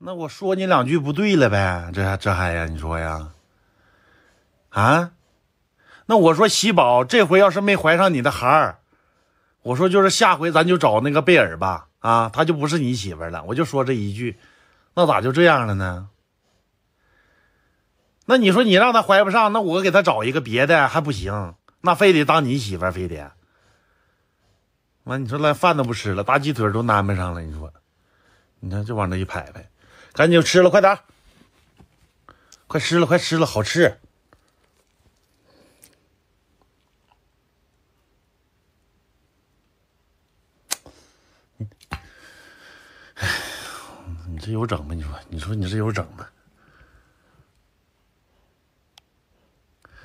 那我说你两句不对了呗？这这还呀？你说呀？啊？那我说喜宝这回要是没怀上你的孩儿，我说就是下回咱就找那个贝尔吧。啊，她就不是你媳妇了。我就说这一句，那咋就这样了呢？那你说你让她怀不上，那我给她找一个别的还不行？那非得当你媳妇儿，非得完？你说连饭都不吃了，大鸡腿都安排上了。你说，你看就往那一排排。赶紧就吃了，快点儿！快吃了，快吃了，好吃。哎你这有整吗？你说，你说你这有整吗？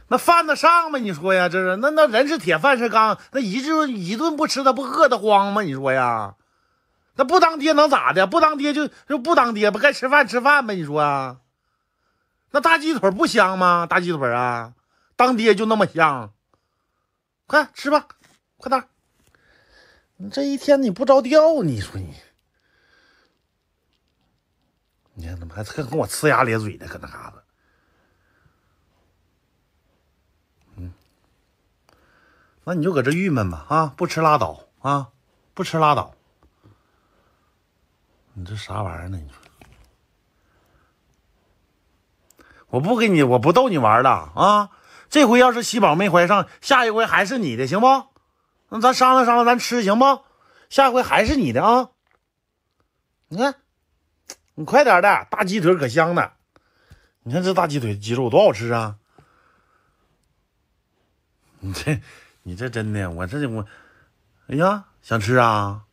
那犯得上吗？你说呀，这是那那人是铁，饭是钢，那一顿一顿不吃，他不饿得慌吗？你说呀？那不当爹能咋的？不当爹就就不当爹，吧，该吃饭吃饭呗？你说啊？那大鸡腿不香吗？大鸡腿啊！当爹就那么香，快吃吧，快点！你这一天你不着调，你说你？你看怎么还跟我呲牙咧嘴的搁那嘎子？嗯，那你就搁这郁闷吧啊！不吃拉倒啊！不吃拉倒。你这啥玩意儿呢？你说，我不跟你，我不逗你玩了啊！这回要是喜宝没怀上，下一回还是你的，行不？那咱商量商量，咱吃行不？下回还是你的啊！你看，你快点的，大鸡腿可香呢！你看这大鸡腿，鸡肉多好吃啊！你这，你这真的，我这我，哎呀，想吃啊！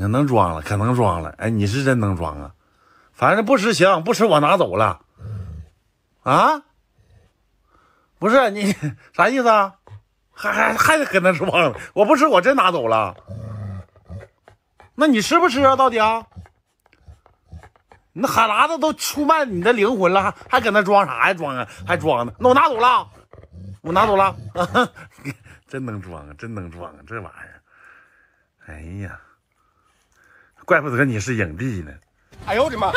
你能装了，可能装了。哎，你是真能装啊！反正不吃行，不吃我拿走了。啊？不是你啥意思啊？还还还得搁那装？我不吃，我真拿走了。那你吃不吃啊？到底啊？那哈喇子都出卖你的灵魂了，还还搁那装啥呀？装啊？还装呢？那我拿走了，我拿走了。真能装啊！真能装啊！这玩意儿。哎呀！怪不得你是影帝呢！哎呦我的妈！